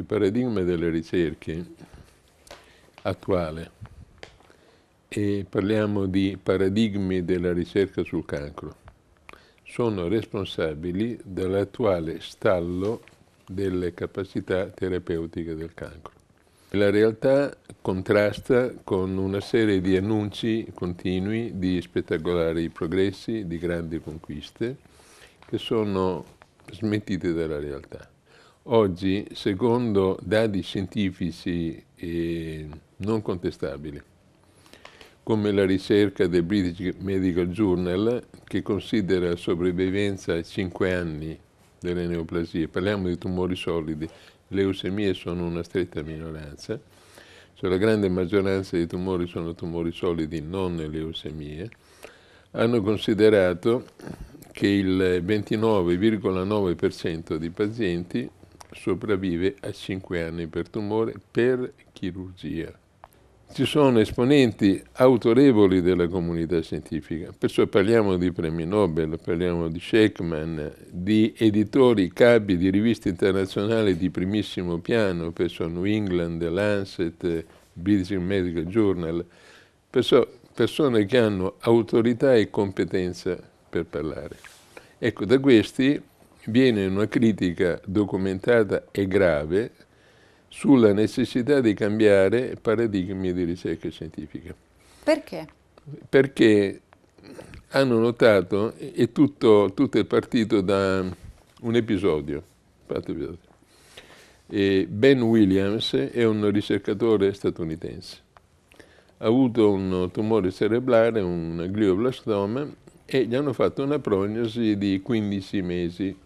il paradigma delle ricerche attuale, e parliamo di paradigmi della ricerca sul cancro, sono responsabili dell'attuale stallo delle capacità terapeutiche del cancro. La realtà contrasta con una serie di annunci continui di spettacolari progressi, di grandi conquiste, che sono smentite dalla realtà oggi secondo dati scientifici eh, non contestabili, come la ricerca del British Medical Journal che considera sopravvivenza a 5 anni delle neoplasie, parliamo di tumori solidi, le leucemie sono una stretta minoranza, cioè la grande maggioranza dei tumori sono tumori solidi, non leucemie, hanno considerato che il 29,9% dei pazienti sopravvive a 5 anni per tumore per chirurgia. Ci sono esponenti autorevoli della comunità scientifica, perciò parliamo di premi Nobel, parliamo di Sheckman, di editori capi di riviste internazionali di primissimo piano, penso a New England, Lancet, British Medical Journal, perciò persone che hanno autorità e competenza per parlare. Ecco, da questi viene una critica documentata e grave sulla necessità di cambiare paradigmi di ricerca scientifica. Perché? Perché hanno notato, e tutto, tutto è partito da un episodio, e Ben Williams è un ricercatore statunitense, ha avuto un tumore cerebrale, un glioblastoma, e gli hanno fatto una prognosi di 15 mesi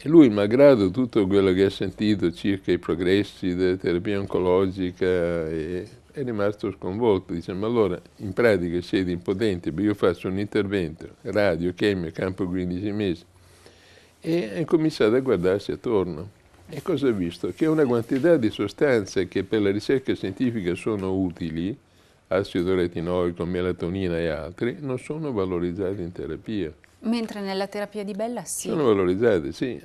e lui, malgrado tutto quello che ha sentito circa i progressi della terapia oncologica, è, eh, è rimasto sconvolto. Dice, ma allora, in pratica siete impotenti, io faccio un intervento, radio, chemio, campo 15 mesi. E ha cominciato a guardarsi attorno. E cosa ha visto? Che una quantità di sostanze che per la ricerca scientifica sono utili, acido retinoico, melatonina e altri, non sono valorizzate in terapia. Mentre nella terapia di Bella sì. Sono valorizzate, sì.